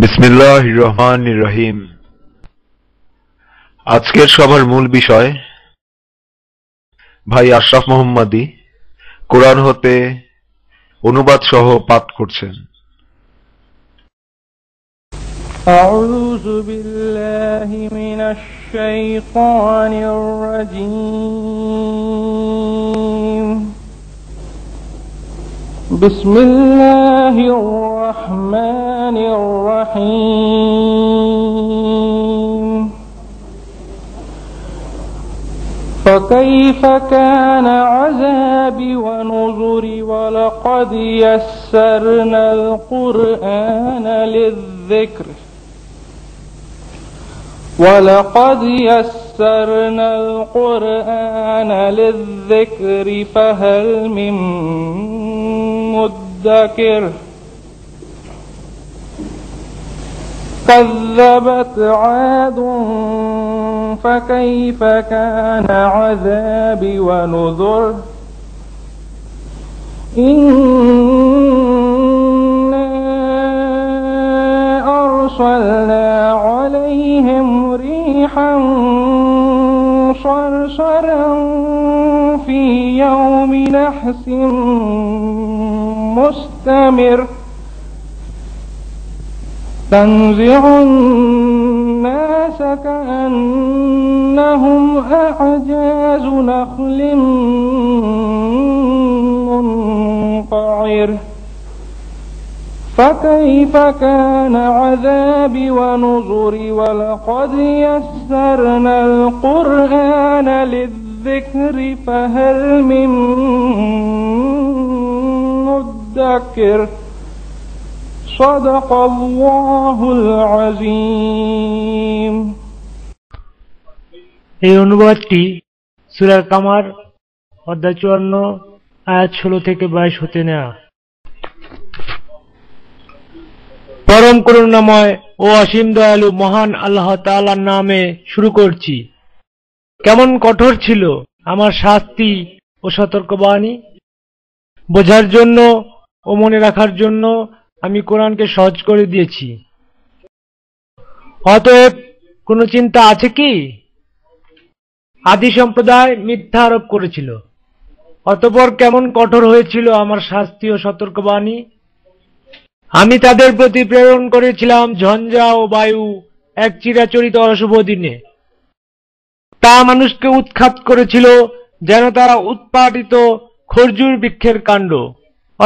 বিসমিল্লাহ রহমান রহিম আজকের সভার মূল বিষয় ভাই আশরাফ মোহাম্মদি কোরআন হতে অনুবাদ সহ পাঠ করছেন أعوذ بالله من الشيطان الرجيم بسم الله الرحمن الرحيم فكيف كان عذابي ونذري ولقد يسرنا القرآن للذكر ولقد يسرنا القرآن للذكر فهل من مدكر كذبت عاد فكيف كان عذابي ونذر إنا أرسلنا عليهم ريحا صرصرا في يوم نحس مستمر تنزع الناس كأنهم أعجاز نخل منقعر فكيف كان عذابي ونذري ولقد يسرنا القرآن للذكر فهل من الذكر صدق الله العظيم এই অনুবাদটি সুরার কামার অধ্যায় চুয়ান্ন আয়াত ষোলো থেকে বাইশ হতে নেয়া পরম করুণাময় ও অসীম দয়ালু মহান আল্লাহ তালার নামে শুরু করছি কেমন কঠোর ছিল আমার শাস্তি ও সতর্কবাণী বোঝার জন্য ও মনে রাখার জন্য আমি কোরআনকে সহজ করে দিয়েছি অতএব কোনো চিন্তা আছে কি আদি সম্প্রদায় মিথ্যা আরোপ করেছিল অতপর কেমন কঠোর হয়েছিল আমার শাস্তি ও সতর্কবাণী আমি তাদের প্রতি প্রেরণ করেছিলাম ঝঞ্ঝা ও বায়ু এক চিরাচরিত অশুভ দিনে তা মানুষকে উৎখাত করেছিল যেন তারা উৎপাদিত খরজুর বৃক্ষের কাণ্ড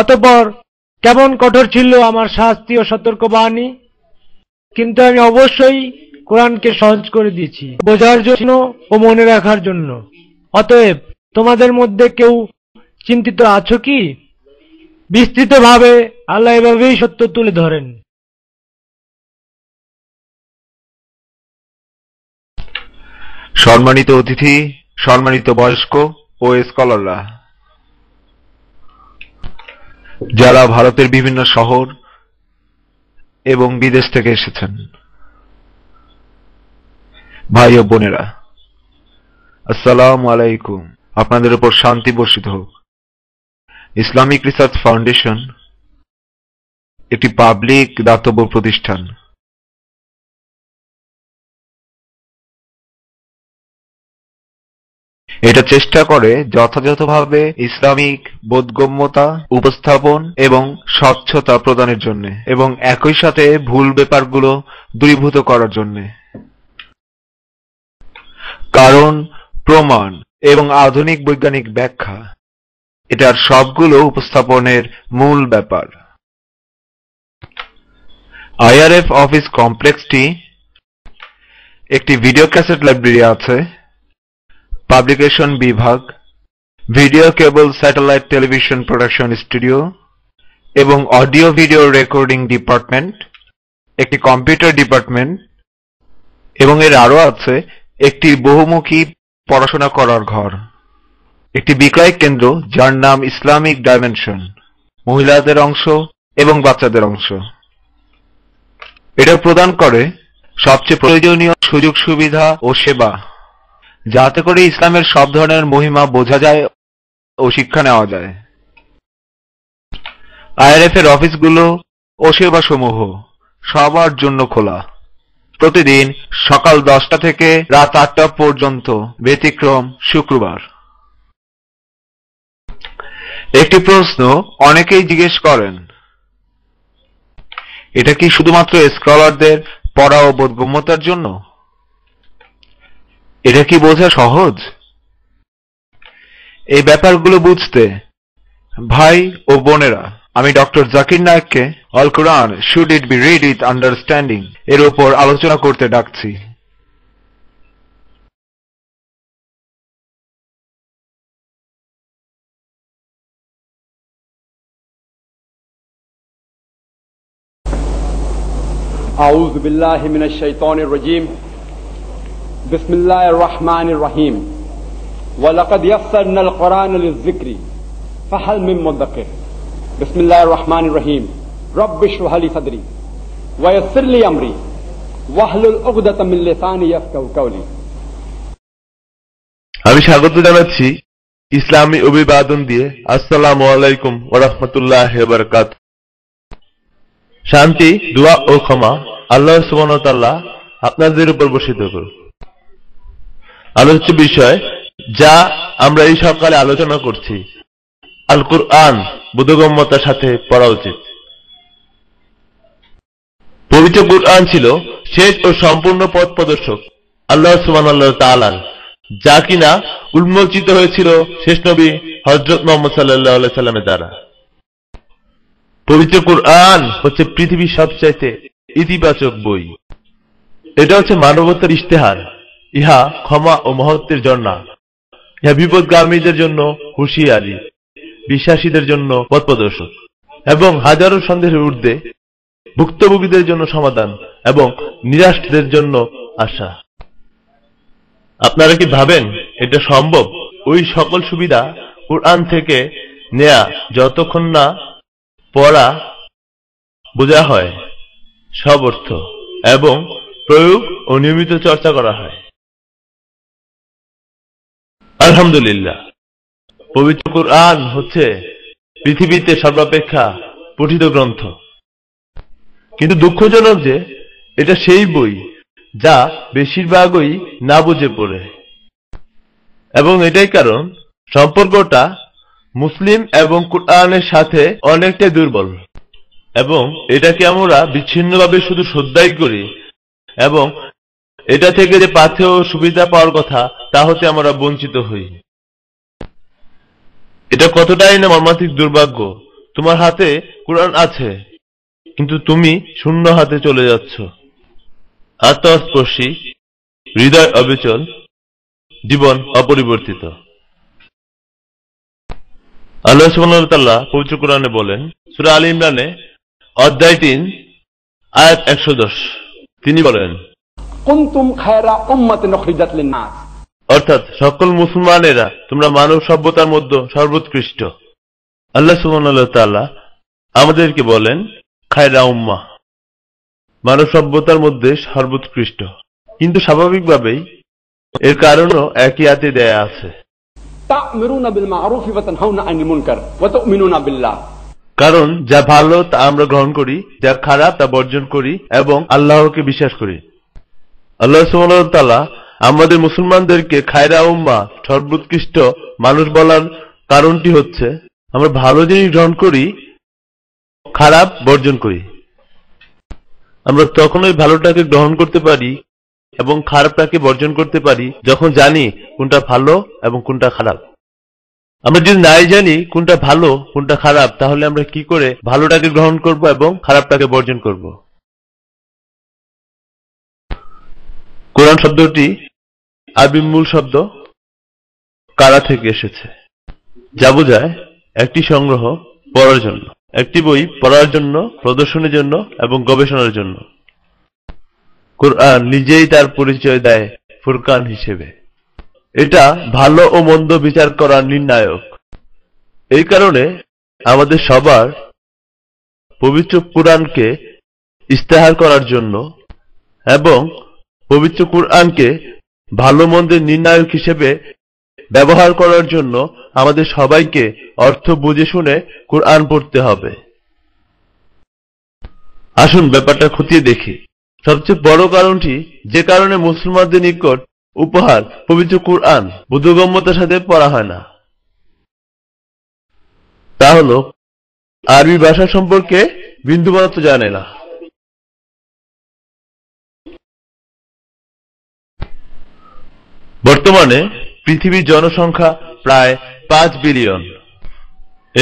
অতপর কেমন কঠোর ছিল আমার শাস্তি ও সতর্কবাণী কিন্তু আমি অবশ্যই কোরআনকে সহজ করে দিয়েছি বোঝার জন্য ও মনে রাখার জন্য অতএব তোমাদের মধ্যে কেউ চিন্তিত আছো কি বিস্তৃতভাবে আল্লাহ এভাবেই সত্য তুলে ধরেন সম্মানিত অতিথি সম্মানিত বয়স্ক ও স্কলাররা যারা ভারতের বিভিন্ন শহর এবং বিদেশ থেকে এসেছেন ভাই ও বোনেরা আসসালাম আলাইকুম আপনাদের উপর শান্তি বর্ষিত হোক ইসলামিক রিসার্চ ফাউন্ডেশন একটি পাবলিক দাতব্য প্রতিষ্ঠান এটা চেষ্টা করে যথাযথভাবে ইসলামিক বোধগম্যতা উপস্থাপন এবং স্বচ্ছতা প্রদানের জন্য এবং একই সাথে ভুল ব্যাপারগুলো দূরীভূত করার জন্য কারণ প্রমাণ এবং আধুনিক বৈজ্ঞানিক ব্যাখ্যা এটার সবগুলো উপস্থাপনের মূল ব্যাপার আইআরএফ অফিস কমপ্লেক্সটি একটি ভিডিও ক্যাসেট লাইব্রেরি আছে পাবলিকেশন বিভাগ video cable satellite television production studio এবং অডিও ভিডিও রেকর্ডিং ডিপার্টমেন্ট একটি কম্পিউটার ডিপার্টমেন্ট এবং এর আরও আছে একটি বহুমুখী পড়াশোনা করার ঘর একটি বিক্রয় কেন্দ্র যার নাম ইসলামিক ডাইমেনশন মহিলাদের অংশ এবং বাচ্চাদের অংশ এটা প্রদান করে সবচেয়ে প্রয়োজনীয় সুযোগ সুবিধা ও সেবা যাতে করে ইসলামের সব ধরনের মহিমা বোঝা যায় ও শিক্ষা নেওয়া যায় আইআরএফ এর অফিসগুলো ও সমূহ সবার জন্য খোলা প্রতিদিন সকাল দশটা থেকে রাত আটটা পর্যন্ত ব্যতিক্রম শুক্রবার একটি প্রশ্ন অনেকেই জিজ্ঞেস করেন এটা কি শুধুমাত্র স্কলারদের পড়া ও বোধগম্যতার জন্য এটা কি বোঝা সহজ এই ব্যাপারগুলো বুঝতে ভাই ও বোনেরা আমি ডক্টর জাকির নায়ককে al Quran should it be read with understanding এর ওপর আলোচনা করতে ডাকছি আউজ বিল্লাহ মিনাশ শাইতানির الرجيم بسم الله الرحمن الرحيم ولقد يسرنا القرآن للذكر فهل من مدقر بسم الله الرحمن الرحيم رب اشرح لي صدري ويسر لي أمري واحلل عقدة من لساني يفقهوا قولي আমি স্বাগত জানাচ্ছি ইসলামী অভিবাদন দিয়ে আসসালামু আলাইকুম ওরহমতুল্লাহ বারকাত শান্তি দোয়া ও ক্ষমা আল্লাহ সুবান আপনাদের উপর বসিত করুন আলোচ্য বিষয় যা আমরা এই সকালে আলোচনা করছি আল কুরআন বুধগম্যতার সাথে পড়া উচিত পবিত্র কুরআন ছিল শেষ ও সম্পূর্ণ পথ প্রদর্শক আল্লাহ সুমান আল্লাহ তালান যা কিনা উন্মোচিত হয়েছিল শেষ নবী হজরত মোহাম্মদ সাল্লাহ সাল্লামের দ্বারা পবিত্র কুরআন হচ্ছে পৃথিবীর সবচাইতে ইতিবাচক বই এটা হচ্ছে মানবতার ইশতেহার ইহা ক্ষমা ও মহত্বের জন্য ইহা বিপদগামীদের জন্য হুঁশিয়ারি বিশ্বাসীদের জন্য পথপ্রদর্শক এবং হাজারো সন্দেহের ঊর্ধ্বে ভুক্তভোগীদের জন্য সমাধান এবং নিরাশদের জন্য আশা আপনারা কি ভাবেন এটা সম্ভব ওই সকল সুবিধা কোরআন থেকে নেয়া যতক্ষণ না পড়া বোঝা হয় সব অর্থ এবং প্রয়োগ ও নিয়মিত চর্চা করা হয় আলহামদুলিল্লাহ পবিত্র কোরআন হচ্ছে পৃথিবীতে সর্বাপেক্ষা পঠিত গ্রন্থ কিন্তু দুঃখজনক যে এটা সেই বই যা বেশিরভাগই না বুঝে পড়ে এবং এটাই কারণ সম্পর্কটা মুসলিম এবং কোরআনের সাথে অনেকটাই দুর্বল এবং এটাকে আমরা বিচ্ছিন্নভাবে শুধু শ্রদ্ধাই করি এবং এটা থেকে যে পাথেও সুবিধা পাওয়ার কথা তা হতে আমরা বঞ্চিত হই এটা কতটাই না মর্মান্তিক দুর্ভাগ্য তোমার হাতে কোরআন আছে কিন্তু তুমি শূন্য হাতে চলে যাচ্ছ আত্মস্পর্শী হৃদয় অবিচল জীবন অপরিবর্তিত আল্লাহ সুবাহ পবিত্র কোরআনে বলেন সুরা আলী ইমরানে অধ্যায় তিন আয়াত একশো দশ তিনি বলেন অর্থাৎ সকল মুসলমানেরা তোমরা মানব সভ্যতার মধ্যে সর্বোৎকৃষ্ট আল্লাহ সুবহানাল্লাহ আমাদেরকে বলেন খায়রা উম্মা মানব সভ্যতার মধ্যে সর্বোৎকৃষ্ট কিন্তু স্বাভাবিকভাবেই এর কারণও একই হাতে দেয়া আছে কারণ যা ভালো তা আমরা গ্রহণ করি যা খারাপ তা বর্জন করি এবং আল্লাহকে বিশ্বাস করি আল্লাহ সুমতালা আমাদের মুসলমানদেরকে খায়রা উম্মা সর্বোৎকৃষ্ট মানুষ বলার কারণটি হচ্ছে আমরা ভালো জিনিস গ্রহণ করি খারাপ বর্জন করি আমরা তখনই ভালোটাকে গ্রহণ করতে পারি এবং খারাপটাকে বর্জন করতে পারি যখন জানি কোনটা ভালো এবং কোনটা খারাপ আমরা যদি নাই জানি কোনটা ভালো কোনটা খারাপ তাহলে আমরা কি করে ভালোটাকে গ্রহণ করব এবং খারাপটাকে বর্জন করব। কোরআন শব্দটি আরবি মূল শব্দ কারা থেকে এসেছে যা বোঝায় একটি সংগ্রহ পড়ার জন্য একটি বই পড়ার জন্য প্রদর্শনের জন্য এবং গবেষণার জন্য কোরআন নিজেই তার পরিচয় দেয় ফুরকান হিসেবে এটা ভালো ও মন্দ বিচার করা নির্ণায়ক এই কারণে আমাদের সবার পবিত্র পুরাণকে ইস্তেহার করার জন্য এবং পবিত্র কুরআনকে ভালো মন্দের নির্ণায়ক হিসেবে ব্যবহার করার জন্য আমাদের সবাইকে অর্থ বুঝে শুনে কোরআন পড়তে হবে আসুন ব্যাপারটা খতিয়ে দেখি সবচেয়ে বড় কারণটি যে কারণে মুসলমানদের নিকট উপহার পবিত্র কোরআন বোধগম্যতার সাথে পড়া হয় না তা হল আরবি ভাষা সম্পর্কে বিন্দুমাত্র জানে না বর্তমানে পৃথিবীর জনসংখ্যা প্রায় পাঁচ বিলিয়ন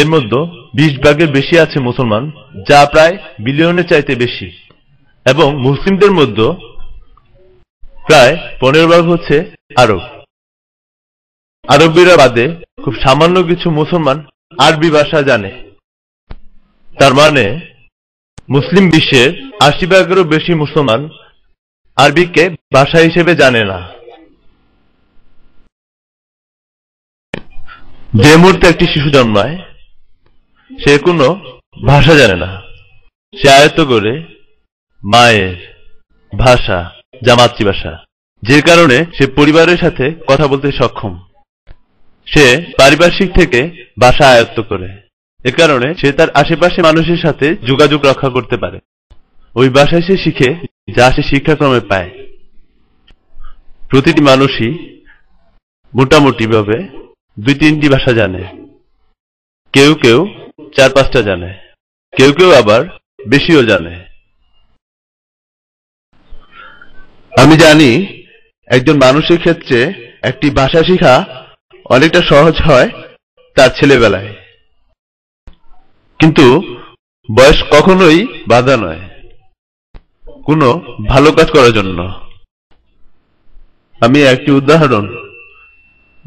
এর মধ্যে বিশ ভাগের বেশি আছে মুসলমান যা প্রায় বিলিয়নের চাইতে বেশি এবং মুসলিমদের মধ্যে প্রায় পনেরো ভাগ হচ্ছে আরব আরবীরা বাদে খুব সামান্য কিছু মুসলমান আরবি ভাষা জানে তার মানে মুসলিম বিশ্বের আশি ভাগেরও বেশি মুসলমান আরবিকে ভাষা হিসেবে জানে না যে মুহূর্তে একটি শিশু জন্মায় সে কোনো ভাষা জানে না সে আয়ত্ত করে মায়ের ভাষা যা মাতৃভাষা যে কারণে সে পরিবারের সাথে কথা বলতে সক্ষম সে পারিপার্শ্বিক থেকে ভাষা আয়ত্ত করে এ কারণে সে তার আশেপাশে মানুষের সাথে যোগাযোগ রক্ষা করতে পারে ওই ভাষায় সে শিখে যা সে শিক্ষাক্রমে পায় প্রতিটি মানুষই মোটামুটিভাবে দুই তিনটি ভাষা জানে কেউ কেউ চার পাঁচটা জানে কেউ কেউ আবার বেশিও জানে আমি জানি একজন মানুষের ক্ষেত্রে একটি ভাষা শিখা অনেকটা সহজ হয় তার ছেলেবেলায় কিন্তু বয়স কখনোই বাধা নয় কোনো ভালো কাজ করার জন্য আমি একটি উদাহরণ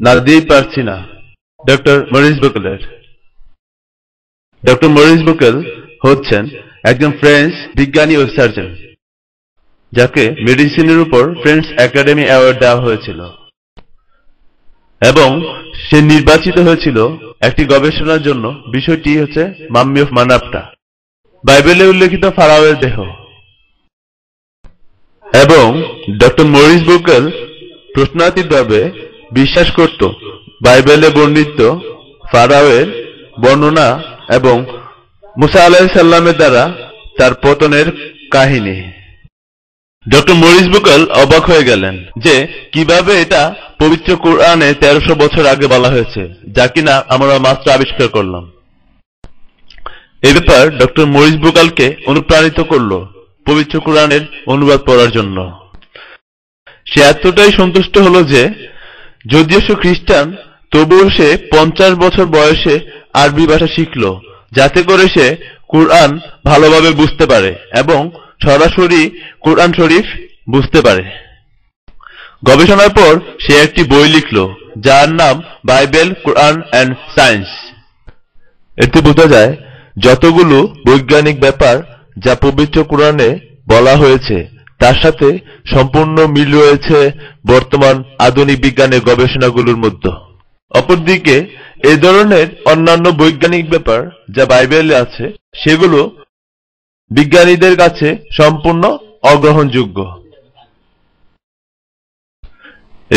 নাদিব পারছি না ডক্টর মরিস বুকেলের ডক্টর মরিস বুকেল হচ্ছেন একজন ফ্রেঞ্চ বিজ্ঞানী ও সার্জন যাকে মেডিসিনের উপর ফ্রেঞ্চ একাডেমি অ্যাওয়ার্ড দেওয়া হয়েছিল এবং সে নির্বাচিত হয়েছিল একটি গবেষণার জন্য বিষয়টি হচ্ছে মাম্মি অফ মানাপটা বাইবেলে উল্লেখিত ফারাওয়ের দেহ এবং ডক্টর মরিস বুকেল প্রশ্নাতীতভাবে বিশ্বাস করত বাইবেলে বর্ণিত ফারাওয়ের বর্ণনা এবং মুসা আলাহ সাল্লামের দ্বারা তার পতনের কাহিনী ডক্টর মরিস বুকল অবাক হয়ে গেলেন যে কিভাবে এটা পবিত্র কোরআনে তেরোশো বছর আগে বলা হয়েছে যা কিনা আমরা মাত্র আবিষ্কার করলাম এ ব্যাপার ডক্টর মরিস বুকালকে অনুপ্রাণিত করল পবিত্র কোরআনের অনুবাদ পড়ার জন্য সে এতটাই সন্তুষ্ট হল যে যদিও সে খ্রিস্টান তবুও সে পঞ্চাশ বছর বয়সে আরবি ভাষা শিখল যাতে করে সে কোরআন ভালোভাবে বুঝতে পারে এবং সরাসরি কোরআন শরীফ বুঝতে পারে গবেষণার পর সে একটি বই লিখল যার নাম বাইবেল কোরআন অ্যান্ড সায়েন্স এতে বোঝা যায় যতগুলো বৈজ্ঞানিক ব্যাপার যা পবিত্র কোরআনে বলা হয়েছে তার সাথে সম্পূর্ণ মিল রয়েছে বর্তমান আধুনিক বিজ্ঞানের গবেষণাগুলোর মধ্যে অপরদিকে এ ধরনের অন্যান্য বৈজ্ঞানিক ব্যাপার যা বাইবেলে আছে সেগুলো বিজ্ঞানীদের কাছে সম্পূর্ণ অগ্রহণযোগ্য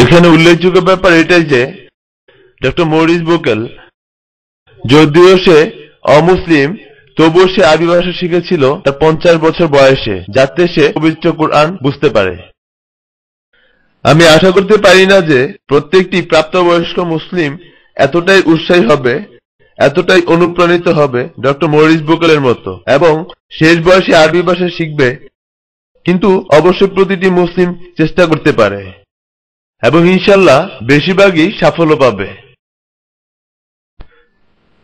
এখানে উল্লেখযোগ্য ব্যাপার এটাই যে ডক্টর মরিস বোকেল যদিও সে অমুসলিম তবুও সে আরবি ভাষা শিখেছিল তার পঞ্চাশ বছর বয়সে যাতে সে পবিত্র কোরআন বুঝতে পারে আমি আশা করতে পারি না যে প্রত্যেকটি প্রাপ্তবয়স্ক মুসলিম এতটাই উৎসাহী হবে এতটাই অনুপ্রাণিত হবে ডক্টর মরিস বোকেলের মতো এবং শেষ বয়সে আরবি ভাষা শিখবে কিন্তু অবশ্যই প্রতিটি মুসলিম চেষ্টা করতে পারে এবং ইনশাল্লাহ বেশিরভাগই সাফল্য পাবে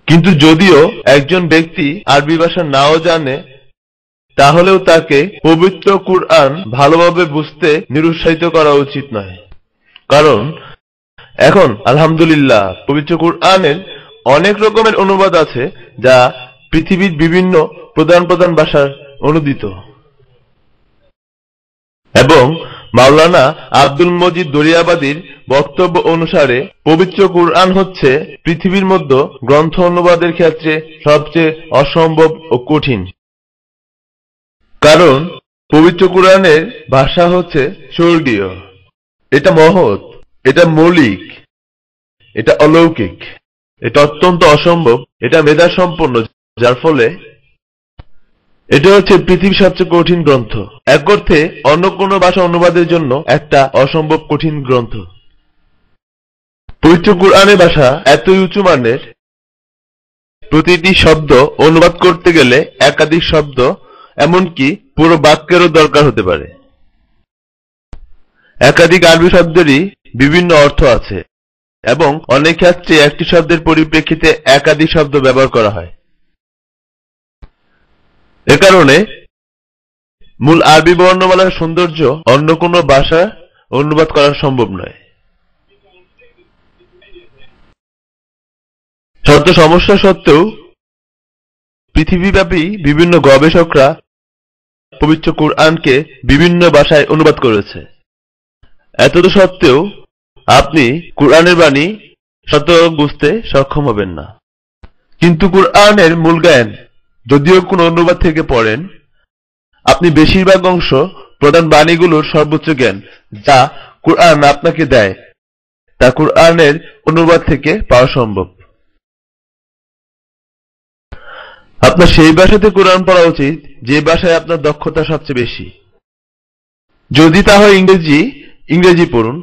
কিন্তু যদিও একজন ব্যক্তি আরবি ভাষা নাও জানে তাহলেও তাকে পবিত্র কুরআন ভালোভাবে বুঝতে নিরুৎসাহিত করা উচিত নয় কারণ এখন আলহামদুলিল্লাহ পবিত্র কুরআনের অনেক রকমের অনুবাদ আছে যা পৃথিবীর বিভিন্ন প্রধান প্রধান ভাষার অনুদিত এবং মাওলানা আব্দুল মজিদ দরিয়াবাদীর বক্তব্য অনুসারে পবিত্র কুরআন হচ্ছে পৃথিবীর মধ্যে গ্রন্থ অনুবাদের ক্ষেত্রে সবচেয়ে অসম্ভব ও কঠিন কারণ পবিত্র কোরআনের ভাষা হচ্ছে স্বর্গীয় এটা মহৎ এটা মৌলিক এটা অলৌকিক এটা অত্যন্ত অসম্ভব এটা মেধা সম্পন্ন যার ফলে এটা হচ্ছে পৃথিবীর সবচেয়ে কঠিন গ্রন্থ এক অর্থে অন্য কোনো ভাষা অনুবাদের জন্য একটা অসম্ভব কঠিন গ্রন্থ পবিত্র কুরআনে ভাষা এতই উঁচু মানের প্রতিটি শব্দ অনুবাদ করতে গেলে একাধিক শব্দ এমনকি পুরো বাক্যেরও দরকার হতে পারে একাধিক আরবি শব্দেরই বিভিন্ন অর্থ আছে এবং অনেক ক্ষেত্রে একটি শব্দের পরিপ্রেক্ষিতে একাধিক শব্দ ব্যবহার করা হয় এ কারণে মূল আরবি বর্ণমালার সৌন্দর্য অন্য কোনো ভাষা অনুবাদ করা সম্ভব নয় এত সমস্যা সত্ত্বেও পৃথিবীব্যাপী বিভিন্ন গবেষকরা পবিত্র কোরআনকে বিভিন্ন ভাষায় অনুবাদ করেছে এতদ সত্ত্বেও আপনি কোরআনের বাণী সত্য বুঝতে সক্ষম হবেন না কিন্তু কোরআনের মূল জ্ঞান যদিও কোনো অনুবাদ থেকে পড়েন আপনি বেশিরভাগ অংশ প্রধান বাণীগুলোর সর্বোচ্চ জ্ঞান যা কোরআন আপনাকে দেয় তা কোরআনের অনুবাদ থেকে পাওয়া সম্ভব আপনার সেই ভাষাতে কোরআন পড়া উচিত যে ভাষায় আপনার দক্ষতা সবচেয়ে বেশি যদি তা হয় ইংরেজি ইংরেজি পড়ুন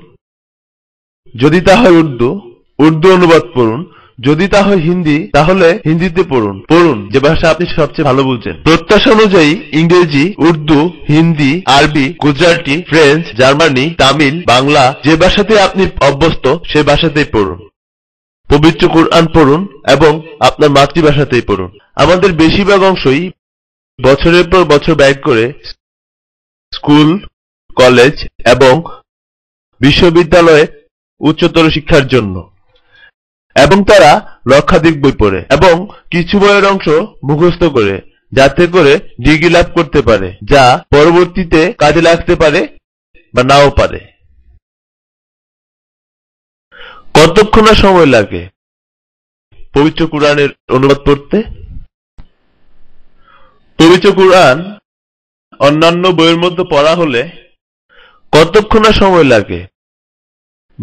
যদি তা হয় উর্দু উর্দু অনুবাদ পড়ুন যদি তা হয় হিন্দি তাহলে হিন্দিতে পড়ুন পড়ুন যে ভাষা আপনি সবচেয়ে ভালো বুঝেন প্রত্যাশা অনুযায়ী ইংরেজি উর্দু হিন্দি আরবি গুজরাটি ফ্রেঞ্চ জার্মানি তামিল বাংলা যে ভাষাতে আপনি অভ্যস্ত সে ভাষাতেই পড়ুন পবিত্র কোরআন পড়ুন এবং আপনার মাতৃভাষাতেই পড়ুন আমাদের বেশিরভাগ অংশই বছরের পর বছর ব্যয় করে স্কুল কলেজ এবং বিশ্ববিদ্যালয়ে উচ্চতর শিক্ষার জন্য এবং তারা লক্ষাধিক বই পড়ে এবং কিছু বইয়ের অংশ মুখস্থ করে যাতে করে ডিগ্রি লাভ করতে পারে যা পরবর্তীতে কাজে লাগতে পারে বা নাও পারে কতক্ষণ সময় লাগে পবিত্র কোরআনের অনুবাদ পড়তে পবিত্র কোরআন অন্যান্য বইয়ের মধ্যে পড়া হলে কতক্ষণ সময় লাগে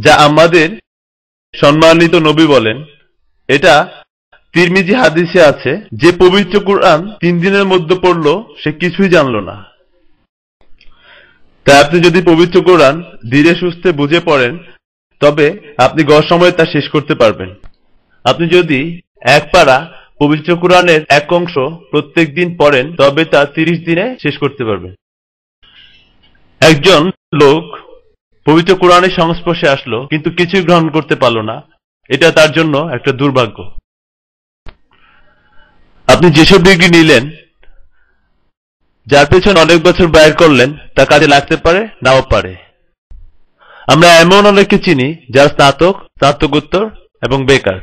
যা আমাদের সম্মানিত নবী বলেন এটা তিরমিজি হাদিসে আছে যে পবিত্র কোরআন তিন দিনের মধ্যে পড়ল সে কিছুই জানল না তাই আপনি যদি পবিত্র কোরআন ধীরে সুস্থে বুঝে পড়েন তবে আপনি গড় সময়ে তা শেষ করতে পারবেন আপনি যদি এক পাড়া পবিত্র কোরআনের এক অংশ প্রত্যেক দিন পড়েন তবে তা তিরিশ দিনে শেষ করতে পারবেন একজন লোক পবিত্র কোরআনের সংস্পর্শে আসলো কিন্তু কিছুই গ্রহণ করতে পারলো না এটা তার জন্য একটা দুর্ভাগ্য আপনি যেসব ডিগ্রি নিলেন যার পেছনে অনেক বছর ব্যয় করলেন তা কাজে লাগতে পারে নাও পারে আমরা এমন অনেককে চিনি যার স্নাতক স্নাতকোত্তর এবং বেকার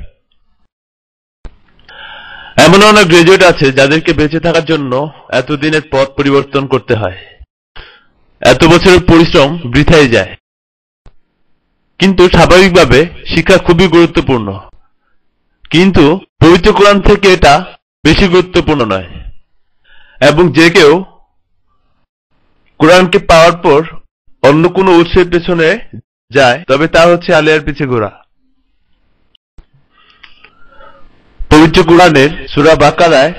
এমন অনেক গ্রাজুয়েট আছে যাদেরকে বেঁচে থাকার জন্য এতদিনের পথ পরিবর্তন করতে হয় এত বছরের পরিশ্রম বৃথায় যায় কিন্তু স্বাভাবিকভাবে শিক্ষা খুবই গুরুত্বপূর্ণ কিন্তু পবিত্র কোরআন থেকে এটা বেশি গুরুত্বপূর্ণ নয় এবং যে কেউ কোরআনকে পাওয়ার পর অন্য কোনো উৎসের পেছনে যায় তবে তা হচ্ছে আলিয়ার পিছে ঘোরা পবিত্র কোরআনের সুরা বাকারায়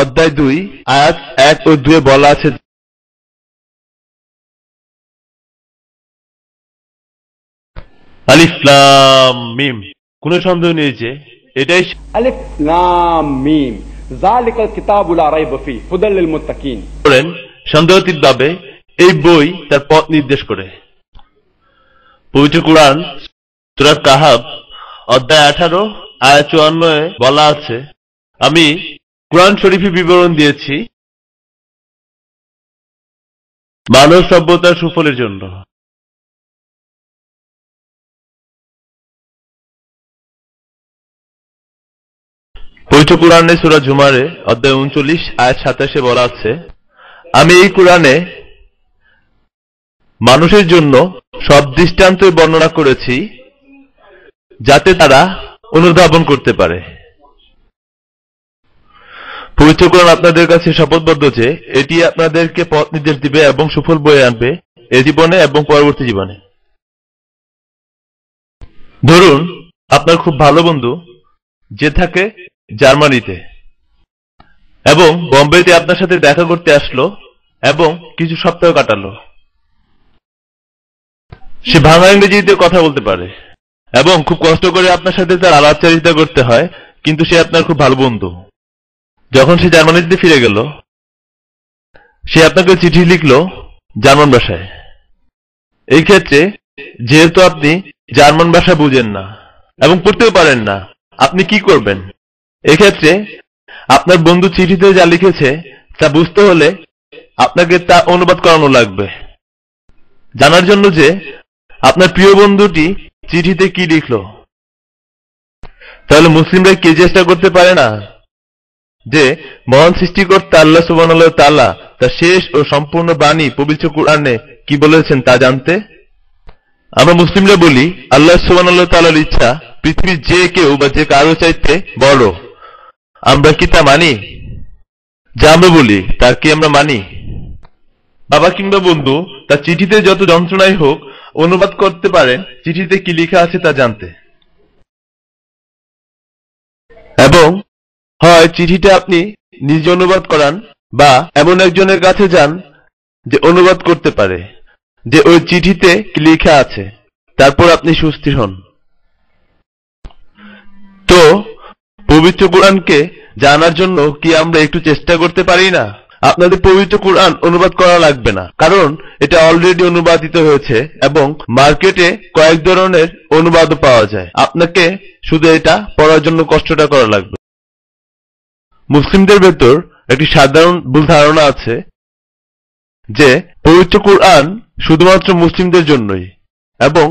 অধ্যায় দুই আয়াত এক ও দুয়ে বলা আছে আলিফ মিম কোনো সন্দেহ নেই যে এটাই আলিফ লাম মিম জালিকাল কিতাবুল আরাইব ফি হুদাল লিল মুত্তাকিন বলেন সন্দেহতীতভাবে এই বই তার পথ নির্দেশ করে পবিত্র কোরআন সুরাত কাহাব অধ্যায় আঠারো আয় চুয়ান্ন বলা আছে আমি কোরআন শরীফে বিবরণ দিয়েছি মানব সভ্যতার সুফলের জন্য পবিত্র কোরআনে সুরা ঝুমারে অধ্যায় উনচল্লিশ আয় সাতাশে বলা আছে আমি এই কোরআনে মানুষের জন্য সব দৃষ্টান্তই বর্ণনা করেছি যাতে তারা অনুধাবন করতে পারে পবিত্রকরণ আপনাদের কাছে শপথবদ্ধ যে এটি আপনাদেরকে পথ নির্দেশ দিবে এবং সুফল বয়ে আনবে এ জীবনে এবং পরবর্তী জীবনে ধরুন আপনার খুব ভালো বন্ধু যে থাকে জার্মানিতে এবং বম্বেতে আপনার সাথে দেখা করতে আসলো এবং কিছু সপ্তাহ কাটালো সে ভাঙা ইংরেজিতে কথা বলতে পারে এবং খুব কষ্ট করে আপনার সাথে তার আলাপচারিতা করতে হয় কিন্তু সে আপনার খুব ভালো বন্ধু যখন সে জার্মানিতে ফিরে গেল সে আপনাকে চিঠি লিখল জার্মান ভাষায় এই ক্ষেত্রে যেহেতু আপনি জার্মান ভাষা বুঝেন না এবং পড়তেও পারেন না আপনি কি করবেন এক্ষেত্রে আপনার বন্ধু চিঠিতে যা লিখেছে তা বুঝতে হলে আপনাকে তা অনুবাদ করানো লাগবে জানার জন্য যে আপনার প্রিয় বন্ধুটি চিঠিতে কি লিখল তাহলে মুসলিমরা কে চেষ্টা করতে পারে না যে মহান সৃষ্টিকর্তা আল্লাহ সুবান তাল্লাহ তার শেষ ও সম্পূর্ণ বাণী পবিত্র কুরআনে কি বলেছেন তা জানতে আমরা মুসলিমরা বলি আল্লাহ সুবান তাল্লাহর ইচ্ছা পৃথিবীর যে কেউ বা যে কারো চাইতে বড় আমরা কি তা মানি যা আমরা বলি তার কি আমরা মানি বাবা কিংবা বন্ধু তার চিঠিতে যত যন্ত্রণাই হোক অনুবাদ করতে পারেন চিঠিতে কি লেখা আছে তা জানতে এবং হয় চিঠিটা আপনি নিজে অনুবাদ করান বা এমন একজনের কাছে যান যে অনুবাদ করতে পারে যে ওই চিঠিতে কি লেখা আছে তারপর আপনি সুস্থির হন তো পবিত্র কোরআনকে জানার জন্য কি আমরা একটু চেষ্টা করতে পারি না আপনাদের পবিত্র কোরআন অনুবাদ করা লাগবে না কারণ এটা অলরেডি অনুবাদিত হয়েছে এবং মার্কেটে কয়েক ধরনের অনুবাদও পাওয়া যায় আপনাকে শুধু এটা পড়ার জন্য কষ্টটা করা লাগবে মুসলিমদের ভেতর একটি সাধারণ ভুল ধারণা আছে যে পবিত্র কোরআন শুধুমাত্র মুসলিমদের জন্যই এবং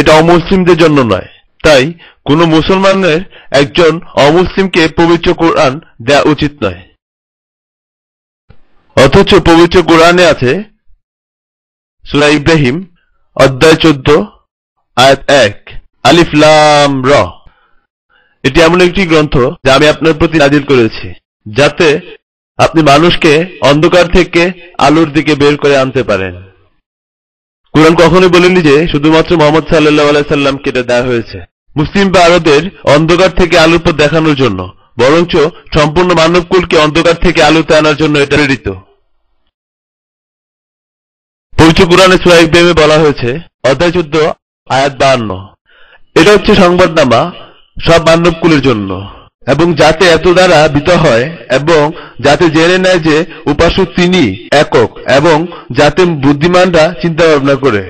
এটা অমুসলিমদের জন্য নয় তাই কোনো মুসলমানের একজন অমুসলিমকে পবিত্র কোরআন দেওয়া উচিত নয় অথচ পবিত্র কোরআনে আছে সুরা ইব্রাহিম অধ্যায় চোদ্দ আয়াত এক আলিফলাম র এটি এমন একটি গ্রন্থ যা আমি আপনার প্রতি নাজিল করেছি যাতে আপনি মানুষকে অন্ধকার থেকে আলোর দিকে বের করে আনতে পারেন কোরআন কখনোই বলেনি যে শুধুমাত্র মোহাম্মদ সাল্লাহ সাল্লাম এটা দেওয়া হয়েছে মুসলিম বা অন্ধকার থেকে আলোর পথ দেখানোর জন্য বরঞ্চ সম্পূর্ণ মানবকুলকে অন্ধকার থেকে আলোতে আনার জন্য এটা প্রেরিত পবিত্র কোরআনে সুরাই প্রেমে বলা হয়েছে অধ্যায় চোদ্দ আয়াত বাহান্ন এটা হচ্ছে সংবাদনামা সব মানবকুলের জন্য এবং যাতে এত দ্বারা বিত হয় এবং যাতে জেনে নেয় যে উপাসক তিনি একক এবং যাতে বুদ্ধিমানরা চিন্তা ভাবনা করে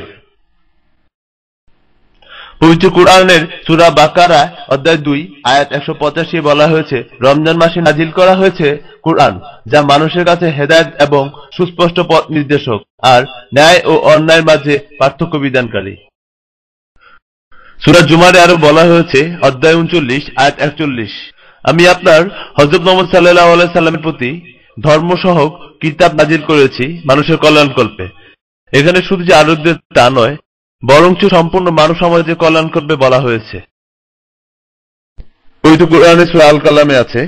পবিত্র কোরআনের সুরা বাকারা অধ্যায় দুই আয়াত একশো পঁচাশি বলা হয়েছে রমজান মাসে নাজিল করা হয়েছে কোরআন যা মানুষের কাছে হেদায়ত এবং সুস্পষ্ট পথ নির্দেশক আর ন্যায় ও অন্যায়ের মাঝে পার্থক্য বিধানকারী সুরা জুমারে আরো বলা হয়েছে অধ্যায় উনচল্লিশ আয়াত একচল্লিশ আমি আপনার হজরত মোহাম্মদ সাল্লাহ সাল্লামের প্রতি ধর্মসহ কিতাব নাজিল করেছি মানুষের কল্যাণকল্পে এখানে শুধু যে আরোগ্যের তা নয় বরঞ্চ সম্পূর্ণ মানব সমাজের কল্যাণ করবে বলা হয়েছে ওই তো কোরআনে আল কালামে আছে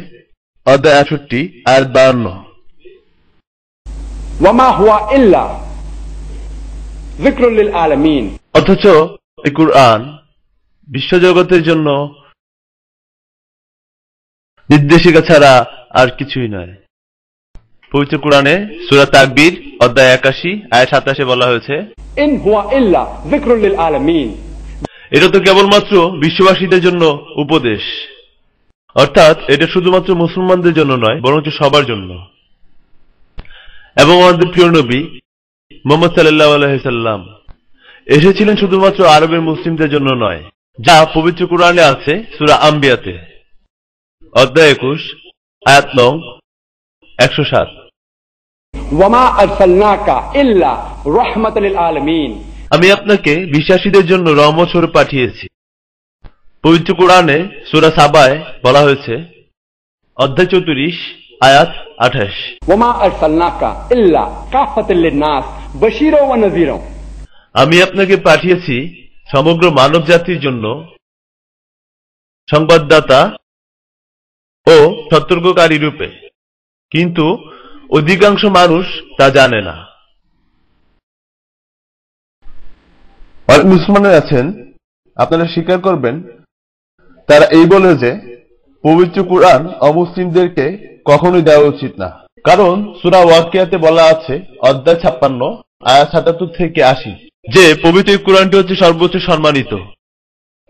অধ্যায় বায়ান্ন ওয়ামা হুয়া ইল্লা জিক্রুল আলমিন অথচ এই কোরআন বিশ্বজগতের জন্য নির্দেশিকা ছাড়া আর কিছুই নয় পবিত্র কোরআনে সুরা তাকবির অধ্যায় একাশি আয় সাতাশে বলা হয়েছে এটা তো কেবলমাত্র বিশ্ববাসীদের জন্য উপদেশ অর্থাৎ এটা শুধুমাত্র মুসলমানদের জন্য নয় বরঞ্চ সবার জন্য এবং আমাদের প্রিয় নবী মোহাম্মদ সাল্লাহ আলহিসাল্লাম এসেছিলেন শুধুমাত্র আরবের মুসলিমদের জন্য নয় যা পবিত্র কোরআনে আছে সুরা আম্বিয়াতে অধ্যায় একুশ আয়াত নং একশো সাত আমি আপনাকে বিশ্বাসীদের জন্য রহমসর পাঠিয়েছি পবিত্র কোরআনে সুরা সাবায় বলা হয়েছে অধ্যায় চৌত্রিশ আয়াত আঠাশ ওমা আরসালনাকা ইল্লা কাফাতুল লিনাস বাশীরা ওয়া নাযীরা আমি আপনাকে পাঠিয়েছি সমগ্র মানব জাতির জন্য সংবাদদাতা ও সতর্ককারী রূপে কিন্তু অধিকাংশ মানুষ তা জানে না অনেক মুসলমানের আছেন আপনারা স্বীকার করবেন তারা এই বলে যে পবিত্র কোরআন অমুসলিমদেরকে কখনোই দেওয়া উচিত না কারণ সুরা ওয়াকিয়াতে বলা আছে অধ্যায় ছাপ্পান্ন আয়া সাতাত্তর থেকে আশি যে পবিত্র কোরআনটি হচ্ছে সর্বোচ্চ সম্মানিত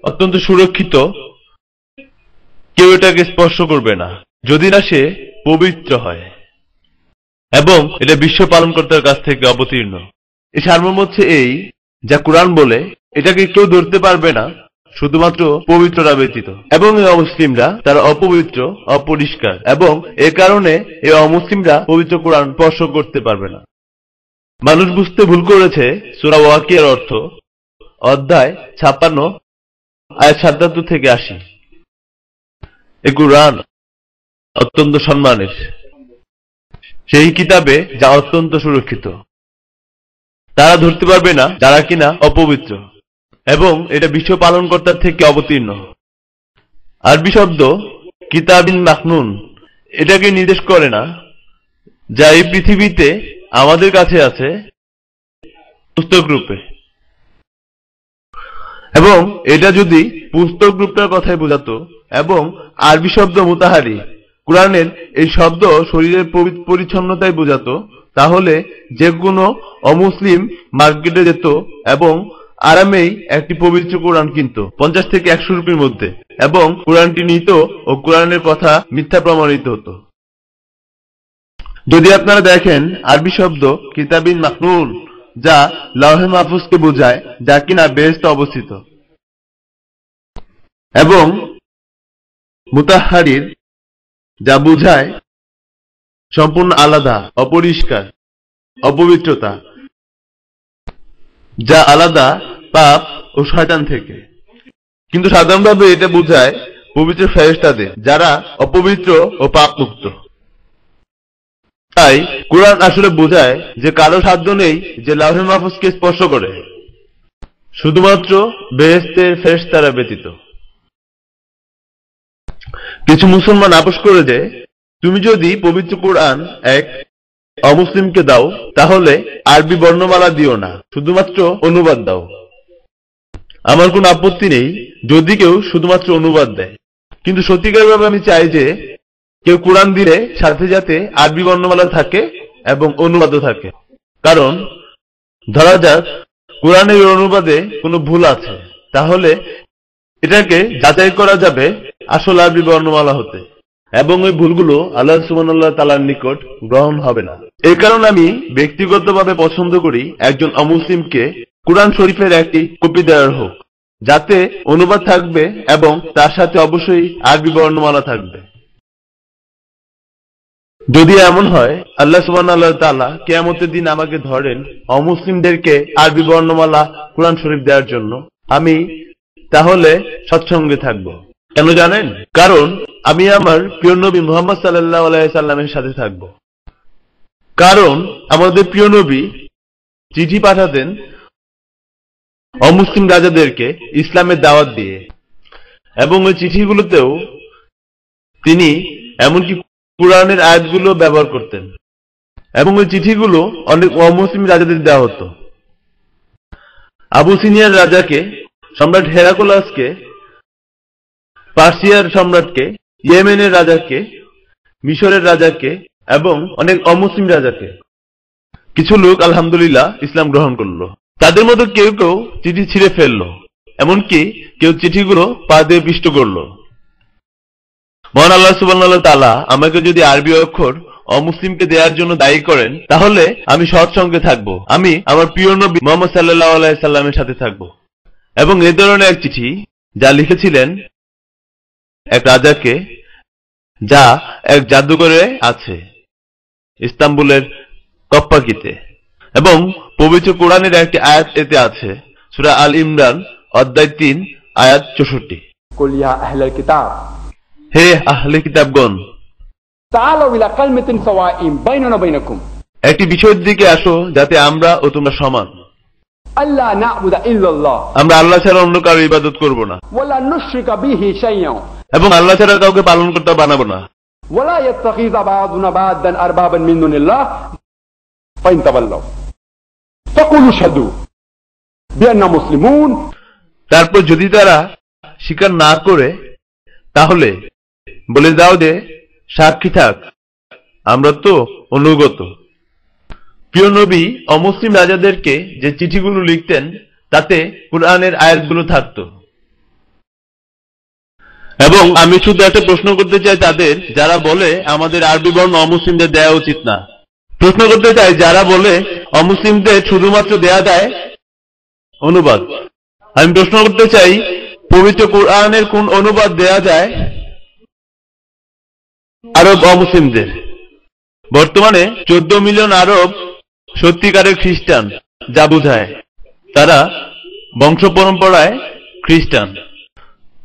অত্যন্ত সুরক্ষিত কেউ এটাকে স্পর্শ করবে না যদি না সে পবিত্র হয় এবং এটা বিশ্ব পালনকর্তার কাছ থেকে অবতীর্ণ এ সারমর্ম হচ্ছে এই যা কোরআন বলে এটাকে কেউ ধরতে পারবে না শুধুমাত্র পবিত্ররা ব্যতীত এবং এই অমুসলিমরা তারা অপবিত্র অপরিষ্কার এবং এ কারণে এই অমুসলিমরা পবিত্র কোরআন স্পর্শ করতে পারবে না মানুষ বুঝতে ভুল করেছে সুরা ওয়াকিয়ার অর্থ অধ্যায় ছাপ্পান্ন আয় সাদ্দাত্তর থেকে আসি এ কোরআন অত্যন্ত সম্মানের সেই কিতাবে যা অত্যন্ত সুরক্ষিত তারা ধরতে পারবে না যারা কিনা অপবিত্র এবং এটা বিশ্ব পালনকর্তার থেকে অবতীর্ণ আরবি শব্দ কিতাবিন মাখনুন এটাকে নির্দেশ করে না যা এই পৃথিবীতে আমাদের কাছে আছে পুস্তক রূপে এবং এটা যদি পুস্তক রূপটার কথাই বোঝাতো এবং আরবি শব্দ মুতাহারি কোরআনের এই শব্দ শরীরের পরিচ্ছন্নতাই বোঝাত তাহলে যে কোনো অমুসলিম মার্কেটে যেত এবং আরামেই একটি পবিত্র কোরআন কিনত পঞ্চাশ থেকে একশো রুপির মধ্যে এবং কোরআনটি নিত ও কোরআনের কথা মিথ্যা প্রমাণিত হতো যদি আপনারা দেখেন আরবি শব্দ কিতাবিন মাকনুন যা লহে মাহফুজকে বোঝায় যা কিনা বেহেস্ত অবস্থিত এবং মুতাহারির যা বোঝায় সম্পূর্ণ আলাদা অপরিষ্কার অপবিত্রতা যা আলাদা পাপ ও শয়তান থেকে কিন্তু সাধারণভাবে এটা বোঝায় পবিত্র ফেরেস্তাদের যারা অপবিত্র ও পাপ মুক্ত তাই কোরআন আসলে বোঝায় যে কারো সাধ্য নেই যে লাভে মাহফুজকে স্পর্শ করে শুধুমাত্র বেহেস্তের ফেরেস্তারা ব্যতীত কিছু মুসলমান আপোষ করে যে তুমি যদি পবিত্র কোরআন এক অমুসলিমকে দাও তাহলে আরবি বর্ণমালা দিও না শুধুমাত্র অনুবাদ দাও আমার কোনো আপত্তি নেই যদি কেউ শুধুমাত্র অনুবাদ দেয় কিন্তু সত্যিকারভাবে আমি চাই যে কেউ কোরআন দিলে সাথে যাতে আরবি বর্ণমালা থাকে এবং অনুবাদও থাকে কারণ ধরা যাক কোরআনের অনুবাদে কোনো ভুল আছে তাহলে এটাকে যাচাই করা যাবে আসল আরবি বর্ণমালা হতে এবং ওই ভুলগুলো আল্লাহ সুবানাল্লাহ তালার নিকট গ্রহণ হবে না এ কারণে আমি ব্যক্তিগতভাবে পছন্দ করি একজন অমুসলিমকে কোরআন শরীফের একটি কপি দেওয়ার হোক যাতে অনুবাদ থাকবে এবং তার সাথে অবশ্যই আরবি বর্ণমালা থাকবে যদি এমন হয় আল্লাহ সুবান আল্লাহ তালা কেয়ামতের দিন আমাকে ধরেন অমুসলিমদেরকে আরবি বর্ণমালা কোরআন শরীফ দেওয়ার জন্য আমি তাহলে সৎসঙ্গে থাকবো কেন জানেন কারণ আমি আমার প্রিয় নবী মোহাম্মদ সাল্লাহ সাল্লামের সাথে থাকব কারণ আমাদের প্রিয় নবী চিঠি পাঠাতেন অমুসলিম রাজাদেরকে ইসলামের দাওয়াত দিয়ে এবং ওই চিঠিগুলোতেও তিনি এমনকি পুরাণের আয়াতগুলো ব্যবহার করতেন এবং ওই চিঠিগুলো অনেক অমুসলিম রাজাদের দেওয়া হতো আবু সিনিয়ার রাজাকে সম্রাট হেরাকোলাসকে পার্সিয়ার সম্রাটকে ইয়েমেনের রাজাকে মিশরের রাজাকে এবং অনেক অমুসলিম রাজাকে কিছু লোক আলহামদুলিল্লাহ ইসলাম গ্রহণ করলো তাদের মতো কেউ কেউ চিঠি ছিঁড়ে ফেললো এমনকি কেউ চিঠিগুলো পা দিয়ে পিষ্ট করল মহান আল্লাহ সুবাহ তালা আমাকে যদি আরবি অক্ষর অমুসলিমকে দেওয়ার জন্য দায়ী করেন তাহলে আমি সৎ সঙ্গে থাকব আমি আমার প্রিয় নবী মোহাম্মদ সাল্লাহ সাল্লামের সাথে থাকব এবং এ ধরনের এক চিঠি যা লিখেছিলেন এক রাজাকে যা এক জাদুঘরে আছে ইস্তাম্বুলের কপ্পাকিতে এবং পবিত্র কোরআনের একটি আয়াত এতে আছে সুরা আল ইমরান অধ্যায় তিন আয়াত চৌষট্টি হে আহলে কিতাবগণ একটি বিষয়ের দিকে আসো যাতে আমরা ও তোমরা সমান আমরা আল্লাহ ছাড়া অন্য কারো ইবাদত করবো না এবং আল্লাহ ছাড়া কাউকে পালন করতে বানাবো না তারপর যদি তারা স্বীকার না করে তাহলে বলে দাও যে সাক্ষী থাক আমরা তো অনুগত প্রিয় নবী অমুসলিম রাজাদেরকে যে চিঠিগুলো লিখতেন তাতে কোরআনের আয়াতগুলো থাকতো এবং আমি শুধু একটা প্রশ্ন করতে চাই তাদের যারা বলে আমাদের আরবি বর্ণ অমুসলিমদের দেওয়া উচিত না প্রশ্ন করতে চাই যারা বলে অমুসলিমদের শুধুমাত্র দেয়া দেয় অনুবাদ আমি প্রশ্ন করতে চাই পবিত্র কোরআনের কোন অনুবাদ দেয়া যায় আরব অমুসলিমদের বর্তমানে চোদ্দ মিলিয়ন আরব সত্যিকারের খ্রিস্টান যা বুঝায় তারা বংশ পরম্পরায় খ্রিস্টান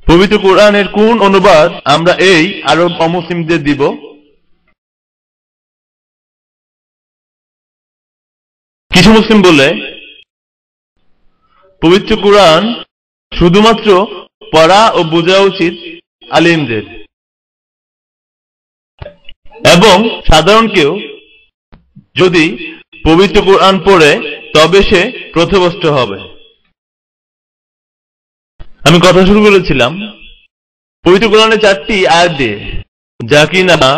পবিত্র কোরআনের কোন অনুবাদ আমরা এই আরব অমুসলিমদের দিব কিছু মুসলিম বলে পবিত্র কোরআন শুধুমাত্র পড়া ও বোঝা উচিত আলিমদের এবং সাধারণ কেউ যদি পবিত্র কোরআন পড়ে তবে সে প্রথবষ্ট হবে আমি কথা শুরু করেছিলাম পবিত্র কোরআনে চারটি আয়াত দিয়ে যা কিনা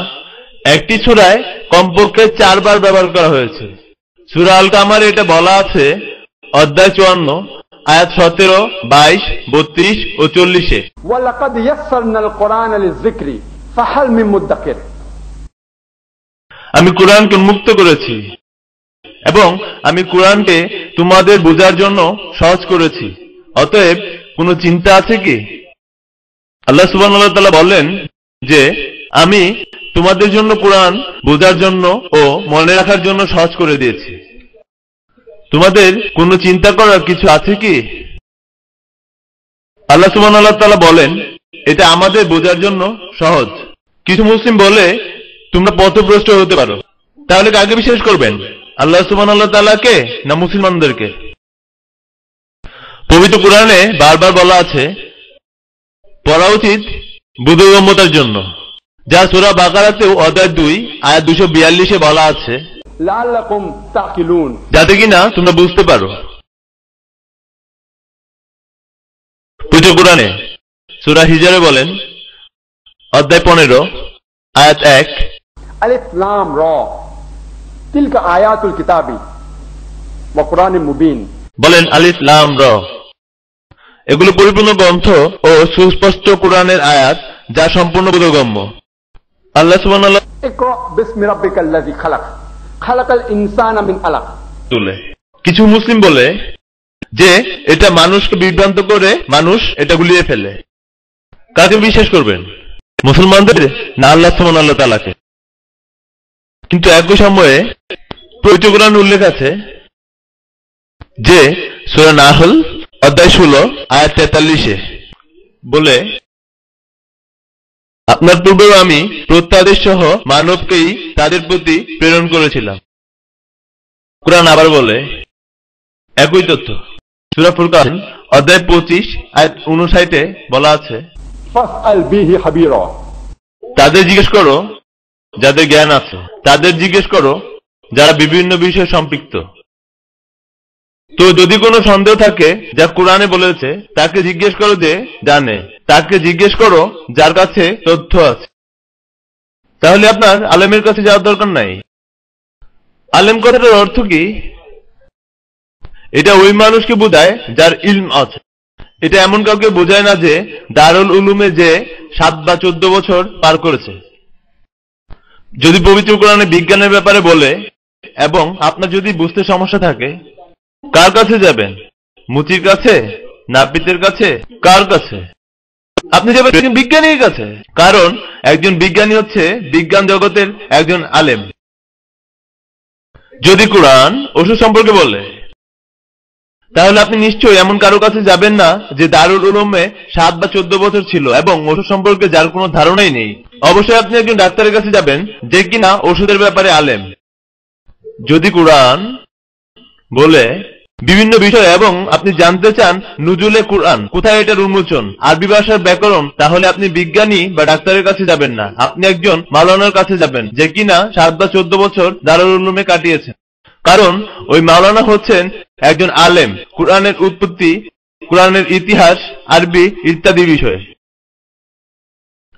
একটি ছোড়ায় কমপক্ষে চারবার ব্যবহার করা হয়েছে সুরাল কামারে এটা বলা আছে অধ্যায় চুয়ান্ন আয়াত সতেরো বাইশ বত্রিশ ও চল্লিশে আমি কোরআনকে মুক্ত করেছি এবং আমি কোরআনকে তোমাদের বোঝার জন্য সহজ করেছি অতএব কোনো চিন্তা আছে কি আল্লাহ তালা বলেন যে আমি তোমাদের জন্য কোরআন বোঝার জন্য ও মনে রাখার জন্য সহজ করে দিয়েছি তোমাদের কোনো চিন্তা করার কিছু আছে কি আল্লাহ আল্লাহ তালা বলেন এটা আমাদের বোঝার জন্য সহজ কিছু মুসলিম বলে তোমরা পথভ্রষ্ট হতে পারো তাহলে কাকে বিশ্বাস করবেন আল্লাহ আল্লাহ তালাকে না মুসলমানদেরকে পবিত্র কোরআনে বারবার বলা আছে পড়া উচিত বুধগম্যতার জন্য যা সুরা বাকারাতেও অধ্যায় দুই আয়াত দুশো বিয়াল্লিশে বলা আছে যাতে কিনা তোমরা বুঝতে পারো পুজো কোরআনে সুরা হিজারে বলেন অধ্যায় পনেরো আয়াত এক আলিফলাম র তিলকা আয়াতুল কিতাবি বা কোরআনে মুবিন বলেন আলিফলাম র এগুলো পরিপূর্ণ গ্রন্থ ও সুস্পষ্ট কোরআনের আয়াত যা সম্পূর্ণ বোধগম্য আল্লাহ তুলে কিছু মুসলিম বলে যে এটা মানুষকে বিভ্রান্ত করে মানুষ এটা গুলিয়ে ফেলে কাকে বিশ্বাস করবেন মুসলমানদের না আল্লাহ সুমান আল্লাহ তালাকে কিন্তু একই সময়ে প্রচুর উল্লেখ আছে যে না হল অধ্যায় ষোলো আয়াত তেতাল্লিশে বলে আপনার পূর্বেও আমি প্রত্যাদেশ সহ মানবকেই তাদের প্রতি প্রেরণ করেছিলাম কোরআন আবার বলে একই তথ্য সুরাফুর অধ্যায় পঁচিশ আয় উনষাটে বলা আছে তাদের জিজ্ঞেস করো যাদের জ্ঞান আছে তাদের জিজ্ঞেস করো যারা বিভিন্ন বিষয়ে সম্পৃক্ত তো যদি কোনো সন্দেহ থাকে যা কোরআনে বলেছে তাকে জিজ্ঞেস করো যে জানে তাকে জিজ্ঞেস করো যার কাছে তথ্য আছে তাহলে আপনার আলেমের কাছে যাওয়ার দরকার নাই আলেম কথাটার অর্থ কি এটা ওই মানুষকে বোঝায় যার ইলম আছে এটা এমন কাউকে বোঝায় না যে দারুল উলুমে যে সাত বা চোদ্দ বছর পার করেছে যদি পবিত্র কোরআনে বিজ্ঞানের ব্যাপারে বলে এবং আপনার যদি বুঝতে সমস্যা থাকে কার কাছে যাবেন মুচির কাছে নাপিতের কাছে কার কাছে আপনি যাবেন একজন বিজ্ঞানীর কাছে কারণ একজন বিজ্ঞানী হচ্ছে বিজ্ঞান জগতের একজন আলেম যদি কোরআন ওষুধ সম্পর্কে বলে তাহলে আপনি নিশ্চয়ই এমন কারো কাছে যাবেন না যে দারুল উলমে সাত বা চোদ্দ বছর ছিল এবং ওষুধ সম্পর্কে যার কোনো ধারণাই নেই অবশ্যই আপনি একজন ডাক্তারের কাছে যাবেন যে কিনা ওষুধের ব্যাপারে আলেম যদি কোরআন বলে বিভিন্ন বিষয় এবং আপনি জানতে চান নুজুলে কোরআন কোথায় এটার উন্মোচন আরবি ভাষার ব্যাকরণ তাহলে আপনি বিজ্ঞানী বা ডাক্তারের কাছে যাবেন না আপনি একজন মাওলানার কাছে যাবেন যে কিনা সাত বা চোদ্দ বছর দারুল উলুমে কাটিয়েছেন কারণ ওই মাওলানা হচ্ছেন একজন আলেম কোরআনের উৎপত্তি কোরআনের ইতিহাস আরবি ইত্যাদি বিষয়ে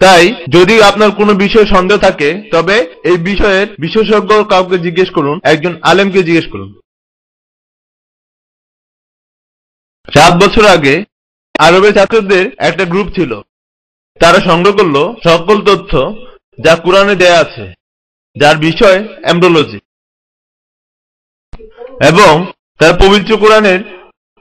তাই যদি আপনার কোনো বিষয়ে সন্দেহ থাকে তবে এই বিষয়ের বিশেষজ্ঞ কাউকে জিজ্ঞেস করুন একজন আলেমকে জিজ্ঞেস করুন সাত বছর আগে আরবের ছাত্রদের একটা গ্রুপ ছিল তারা সংগ্রহ করল সকল তথ্য যা কোরআনে দেয়া আছে যার বিষয় অ্যাম্ব্রোলজি এবং তার পবিত্র কোরআনের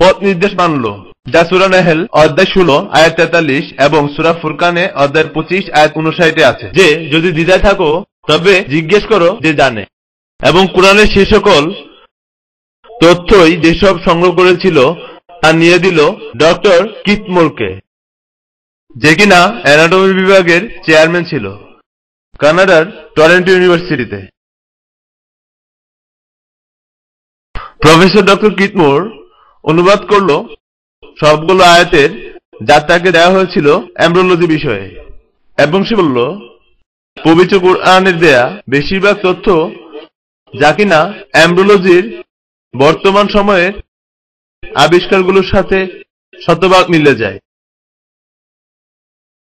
পথ নির্দেশ মানল যা সুরা নেহেল অধ্যায় ষোলো আয়াত তেতাল্লিশ এবং সুরা ফুরকানে অধ্যায় পঁচিশ আয়াত উনষাটে আছে যে যদি দ্বিধায় থাকো তবে জিজ্ঞেস করো যে জানে এবং কোরআনের সে সকল তথ্যই যেসব সংগ্রহ করেছিল তা নিয়ে দিল ডক্টর কিতমোরকে যে কিনা অ্যানাটমি বিভাগের চেয়ারম্যান ছিল কানাডার টরেন্টো ইউনিভার্সিটিতে প্রফেসর ডক্টর কিতমোর অনুবাদ করল সবগুলো আয়াতের যা তাকে দেওয়া হয়েছিল অ্যাম্ব্রোলজি বিষয়ে এবং সে বলল পবিত্র কোরআনের দেয়া বেশিরভাগ তথ্য যা কিনা অ্যাম্ব্রোলজির বর্তমান সময়ের আবিষ্কারগুলোর সাথে শতভাগ মিলে যায়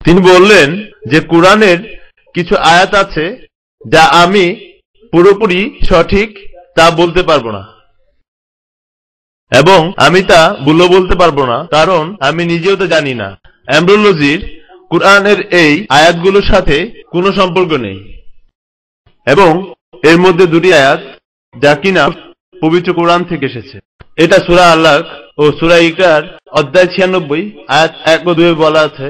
তিনি বললেন যে কোরআনের কিছু আয়াত আছে যা আমি পুরোপুরি সঠিক তা বলতে পারবো না এবং আমি তা ভুলও বলতে পারবো না কারণ আমি নিজেও তো জানি না অ্যাম্ব্রোলজির কোরআনের এই আয়াতগুলোর সাথে কোনো সম্পর্ক নেই এবং এর মধ্যে দুটি আয়াত যা কিনা পবিত্র কোরআন থেকে এসেছে এটা সুরা আল্লাহ ও সুরা ইকার অধ্যায় ছিয়ানব্বই আয়াত এক ও দুয়ে বলা আছে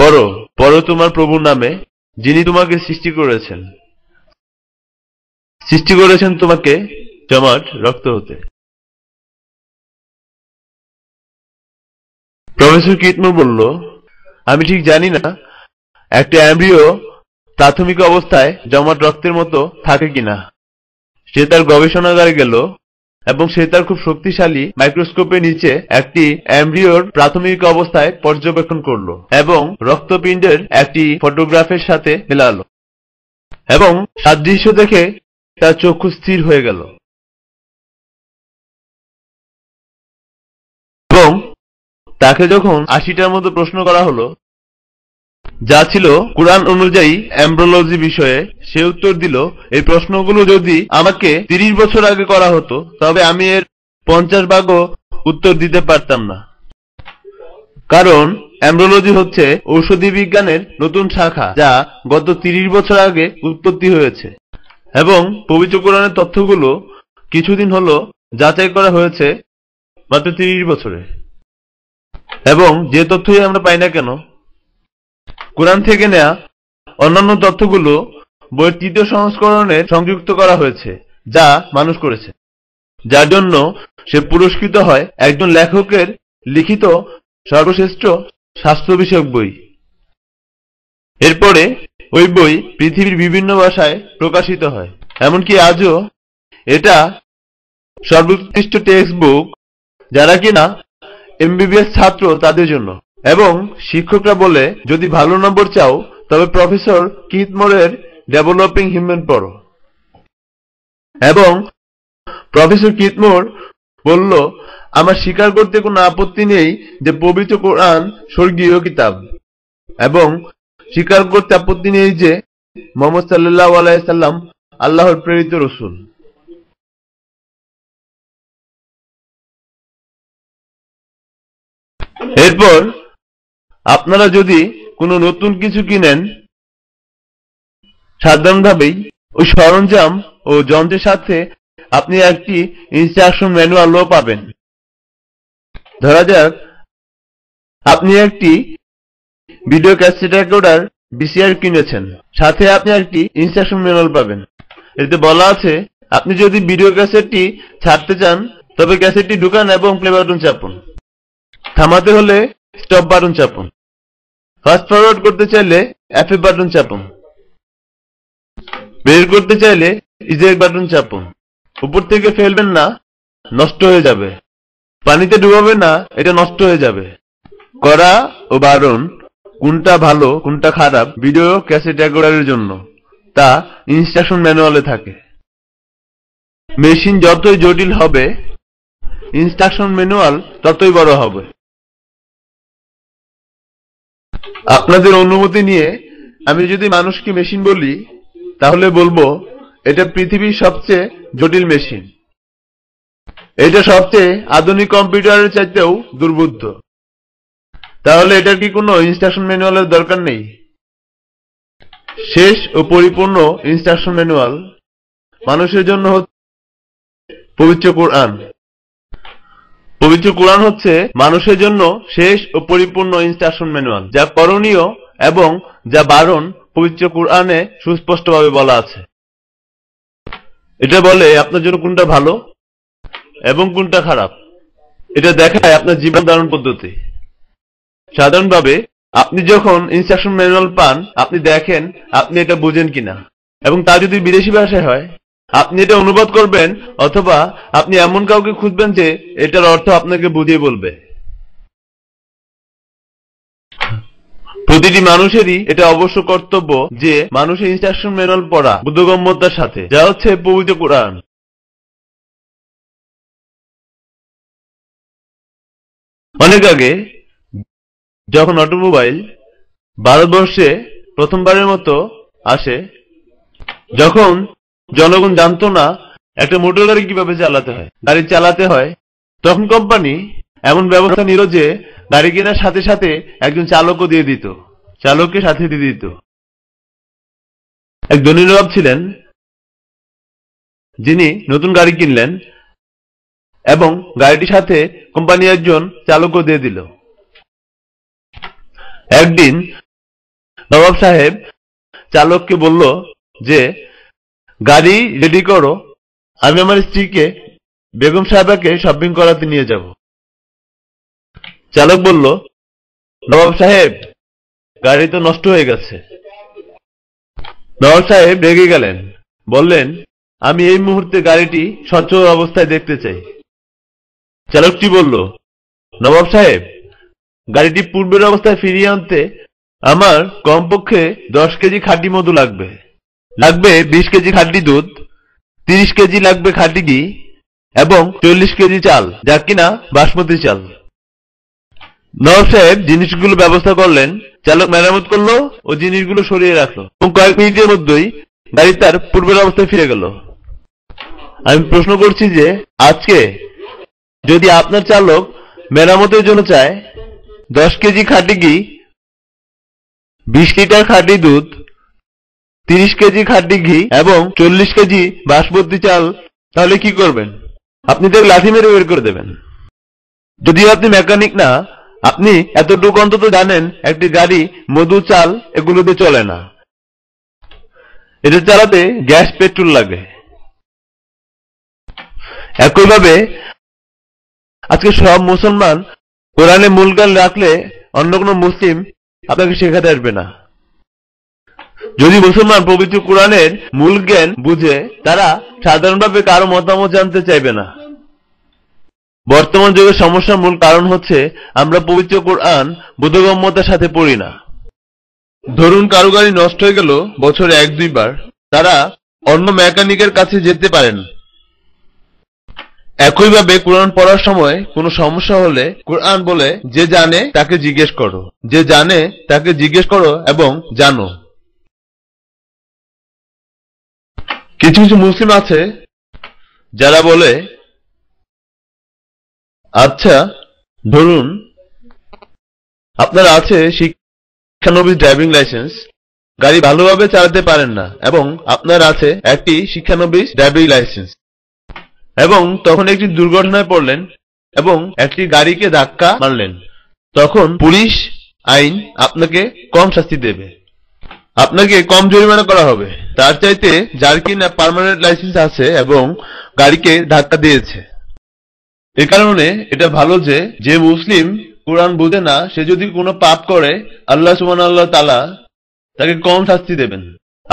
পড়ো পড়ো তোমার প্রভুর নামে যিনি তোমাকে সৃষ্টি করেছেন সৃষ্টি করেছেন তোমাকে জমাট রক্ত হতে প্রফেসর কিটমোর বলল আমি ঠিক জানি না একটা অ্যাম্ব্রিও প্রাথমিক অবস্থায় জমাট রক্তের মতো থাকে কিনা সে তার গবেষণাগারে গেল এবং সে তার খুব শক্তিশালী মাইক্রোস্কোপের নিচে একটি অ্যাম্ব্রিওর প্রাথমিক অবস্থায় পর্যবেক্ষণ করল এবং রক্তপিণ্ডের একটি ফটোগ্রাফের সাথে মেলাল এবং সাদৃশ্য দেখে তার চক্ষু স্থির হয়ে গেল এবং তাকে যখন আশিটার মতো প্রশ্ন করা হলো যা ছিল কোরআন অনুযায়ী অ্যাম্ব্রোলজি বিষয়ে সে উত্তর দিল এই প্রশ্নগুলো যদি আমাকে তিরিশ বছর আগে করা হতো তবে আমি এর পঞ্চাশ ভাগও উত্তর দিতে পারতাম না কারণ অ্যাম্ব্রোলজি হচ্ছে ঔষধি বিজ্ঞানের নতুন শাখা যা গত তিরিশ বছর আগে উৎপত্তি হয়েছে এবং পবিত্র কোরআনের তথ্যগুলো কিছুদিন হলো যাচাই করা হয়েছে মাত্র তিরিশ বছরে এবং যে তথ্যই আমরা পাই না কেন কোরআন থেকে নেয়া অন্যান্য তথ্যগুলো বইয়ের তৃতীয় সংস্করণে সংযুক্ত করা হয়েছে যা মানুষ করেছে যার জন্য সে পুরস্কৃত হয় একজন লেখকের লিখিত সর্বশ্রেষ্ঠ স্বাস্থ্য বিষয়ক বই এরপরে ওই বই পৃথিবীর বিভিন্ন ভাষায় প্রকাশিত হয় এমনকি আজও এটা সর্বোৎকৃষ্ট টেক্সট বুক যারা কিনা এমবিবিএস ছাত্র তাদের জন্য এবং শিক্ষকরা বলে যদি ভালো নম্বর চাও তবে প্রফেসর কিথমোরের ডেভেলপিং হিউম্যান পড়ো এবং প্রফেসর কিতমোর বলল আমার স্বীকার করতে কোনো আপত্তি নেই যে পবিত্র কোরআন স্বর্গীয় কিতাব এবং স্বীকার করতে আপত্তি নেই যে মোহাম্মদ সাল্লাহ আলাইসাল্লাম আল্লাহর প্রেরিত রসুল এরপর আপনারা যদি কোনো নতুন কিছু কিনেন সাধারণভাবেই ওই সরঞ্জাম ও যন্ত্রের সাথে আপনি একটি ইনস্ট্রাকশন ম্যানুয়ালও পাবেন ধরা যাক আপনি একটি ভিডিও ক্যাসেট রেকর্ডার বিসিআর কিনেছেন সাথে আপনি একটি ইনস্ট্রাকশন ম্যানুয়াল পাবেন এতে বলা আছে আপনি যদি ভিডিও ক্যাসেটটি ছাড়তে চান তবে ক্যাসেটটি ঢুকান এবং প্লে বাটন চাপুন থামাতে হলে স্টপ বাটন চাপুন ফাস্ট ফরওয়ার্ড করতে চাইলে এফ বাটন চাপুন বের করতে চাইলে ইজেক বাটন চাপুন উপর থেকে ফেলবেন না নষ্ট হয়ে যাবে পানিতে ডুবাবে না এটা নষ্ট হয়ে যাবে করা ও বারণ কোনটা ভালো কোনটা খারাপ ভিডিও ক্যাসেট রেকর্ডারের জন্য তা ইনস্ট্রাকশন ম্যানুয়ালে থাকে মেশিন যতই জটিল হবে ইনস্ট্রাকশন ম্যানুয়াল ততই বড় হবে আপনাদের অনুমতি নিয়ে আমি যদি মানুষকে মেশিন বলি তাহলে বলবো এটা পৃথিবীর সবচেয়ে জটিল মেশিন এটা সবচেয়ে আধুনিক কম্পিউটারের চাইতেও দুর্বুদ্ধ তাহলে এটার কি কোনো ইনস্ট্রাকশন ম্যানুয়ালের দরকার নেই শেষ ও পরিপূর্ণ ইনস্ট্রাকশন ম্যানুয়াল মানুষের জন্য হচ্ছে পবিত্র কোরআন পবিত্র কোরআন হচ্ছে মানুষের জন্য শেষ ও পরিপূর্ণ ইনস্ট্রাকশন ম্যানুয়াল যা করণীয় এবং যা বারণ পবিত্র কোরআনে সুস্পষ্টভাবে বলা আছে এটা বলে আপনার জন্য কোনটা ভালো এবং কোনটা খারাপ এটা দেখায় আপনার জীবন ধারণ পদ্ধতি সাধারণভাবে আপনি যখন ইনস্ট্রাকশন ম্যানুয়াল পান আপনি দেখেন আপনি এটা বুঝেন কিনা এবং তা যদি বিদেশি ভাষায় হয় আপনি এটা অনুবাদ করবেন অথবা আপনি এমন কাউকে খুঁজবেন যে এটার অর্থ আপনাকে বুঝিয়ে বলবে প্রতিটি মানুষেরই এটা অবশ্য কর্তব্য যে মানুষের ইনস্ট্রাকশন ম্যানুয়াল পড়া বুদ্ধগম্যতার সাথে যা হচ্ছে পবিত্র কোরআন অনেক আগে যখন অটোমোবাইল ভারতবর্ষে প্রথমবারের মতো আসে যখন জনগণ জানতো না একটা মোটর গাড়ি কিভাবে চালাতে হয় গাড়ি চালাতে হয় তখন কোম্পানি এমন ব্যবস্থা নিল যে গাড়ি কেনার সাথে সাথে একজন চালকও দিয়ে দিত চালককে সাথে দিয়ে দিত এক ধনী নবাব ছিলেন যিনি নতুন গাড়ি কিনলেন এবং গাড়িটির সাথে কোম্পানি একজন চালকও দিয়ে দিল একদিন নবাব সাহেব চালককে বলল যে গাড়ি রেডি করো আমি আমার স্ত্রীকে বেগম সাহেবাকে শপিং করাতে নিয়ে যাব চালক বলল নবাব সাহেব গাড়ি তো নষ্ট হয়ে গেছে নবাব সাহেব রেগে গেলেন বললেন আমি এই মুহূর্তে গাড়িটি সচল অবস্থায় দেখতে চাই চালকটি বলল নবাব সাহেব গাড়িটি পূর্বের অবস্থায় ফিরিয়ে আনতে আমার কমপক্ষে দশ কেজি খাঁটি মধু লাগবে লাগবে বিশ কেজি খাঁটি দুধ তিরিশ কেজি লাগবে খাঁটি ঘি এবং চল্লিশ কেজি চাল যা কিনা বাসমতি চাল নওয়াব সাহেব জিনিসগুলো ব্যবস্থা করলেন চালক মেরামত করলো ও জিনিসগুলো সরিয়ে রাখলো এবং কয়েক মিনিটের মধ্যেই গাড়ি তার পূর্বের অবস্থায় ফিরে গেল আমি প্রশ্ন করছি যে আজকে যদি আপনার চালক মেরামতের জন্য চায় দশ কেজি খাঁটি ঘি বিশ লিটার খাঁটি দুধ তিরিশ কেজি খাড্ডি ঘি এবং চল্লিশ কেজি বাসমতি চাল তাহলে কি করবেন আপনি তো লাঠি মেরে বের করে দেবেন যদিও আপনি মেকানিক না আপনি এতটুকু অন্তত জানেন একটি গাড়ি মধু চাল এগুলোতে চলে না এটা চালাতে গ্যাস পেট্রোল লাগে একইভাবে আজকে সব মুসলমান কোরআনে মূল গান রাখলে অন্য কোনো মুসলিম আপনাকে শেখাতে আসবে না যদি মুসলমান পবিত্র কোরআনের মূল জ্ঞান বুঝে তারা সাধারণভাবে কারো মতামত জানতে চাইবে না বর্তমান যুগের সমস্যার মূল কারণ হচ্ছে আমরা পবিত্র কোরআন বোধগম্যতার সাথে পড়ি না ধরুন কারো গাড়ি নষ্ট হয়ে গেল বছরে এক দুইবার তারা অন্য মেকানিকের কাছে যেতে পারেন একইভাবে কোরআন পড়ার সময় কোনো সমস্যা হলে কোরআন বলে যে জানে তাকে জিজ্ঞেস করো যে জানে তাকে জিজ্ঞেস করো এবং জানো কিছু কিছু মুসলিম আছে যারা বলে আচ্ছা ধরুন আপনার আছে শিক্ষানবিশ ড্রাইভিং লাইসেন্স গাড়ি ভালোভাবে চালাতে পারেন না এবং আপনার আছে একটি শিক্ষানবিশ ড্রাইভিং লাইসেন্স এবং তখন একটি দুর্ঘটনায় পড়লেন এবং একটি গাড়িকে ধাক্কা মারলেন তখন পুলিশ আইন আপনাকে কম শাস্তি দেবে আপনাকে কম জরিমানা করা হবে তার চাইতে যার কিনা পারমানেন্ট লাইসেন্স আছে এবং গাড়িকে ধাক্কা দিয়েছে এ কারণে এটা ভালো যে যে মুসলিম কোরআন বুঝে না সে যদি কোনো পাপ করে আল্লাহ সুমান আল্লাহ তালা তাকে কম শাস্তি দেবেন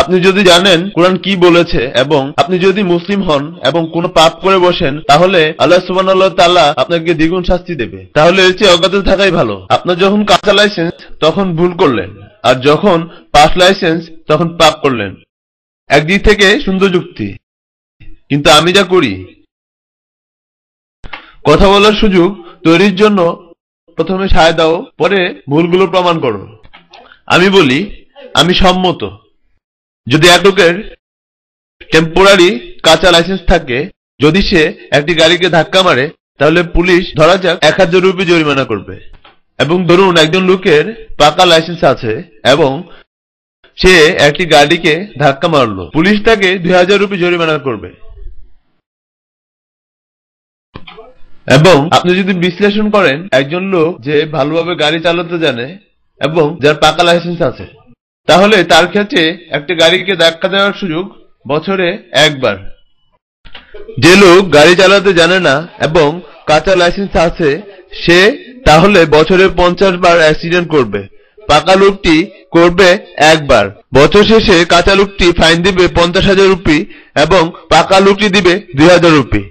আপনি যদি জানেন কোরআন কি বলেছে এবং আপনি যদি মুসলিম হন এবং কোনো পাপ করে বসেন তাহলে আল্লাহ সুবান আল্লাহ তাল্লাহ আপনাকে দ্বিগুণ শাস্তি দেবে তাহলে এর চেয়ে অজ্ঞাত থাকাই ভালো আপনার যখন কাঁচা লাইসেন্স তখন ভুল করলেন আর যখন পাস লাইসেন্স তখন পাপ করলেন একদিক থেকে সুন্দর যুক্তি কিন্তু আমি যা করি কথা বলার সুযোগ তৈরির জন্য প্রথমে সায় দাও পরে ভুলগুলো প্রমাণ করো আমি বলি আমি সম্মত যদি আটকের টেম্পোরারি কাঁচা লাইসেন্স থাকে যদি সে একটি গাড়িকে ধাক্কা মারে তাহলে পুলিশ ধরা যাক এক হাজার রুপি জরিমানা করবে এবং ধরুন একজন লোকের পাকা লাইসেন্স আছে এবং সে একটি গাড়িকে ধাক্কা মারল পুলিশ তাকে দুই হাজার রুপি জরিমানা করবে এবং আপনি যদি বিশ্লেষণ করেন একজন লোক যে ভালোভাবে গাড়ি চালাতে জানে এবং যার পাকা লাইসেন্স আছে তাহলে তার ক্ষেত্রে একটি গাড়িকে ধাক্কা দেওয়ার সুযোগ বছরে একবার যে লোক গাড়ি চালাতে জানে না এবং কাঁচা লাইসেন্স আছে সে তাহলে বছরে পঞ্চাশ বার অ্যাক্সিডেন্ট করবে পাকা লোকটি করবে একবার বছর শেষে কাঁচা লোকটি ফাইন দিবে পঞ্চাশ হাজার রুপি এবং পাকা লোকটি দিবে দুই হাজার রুপি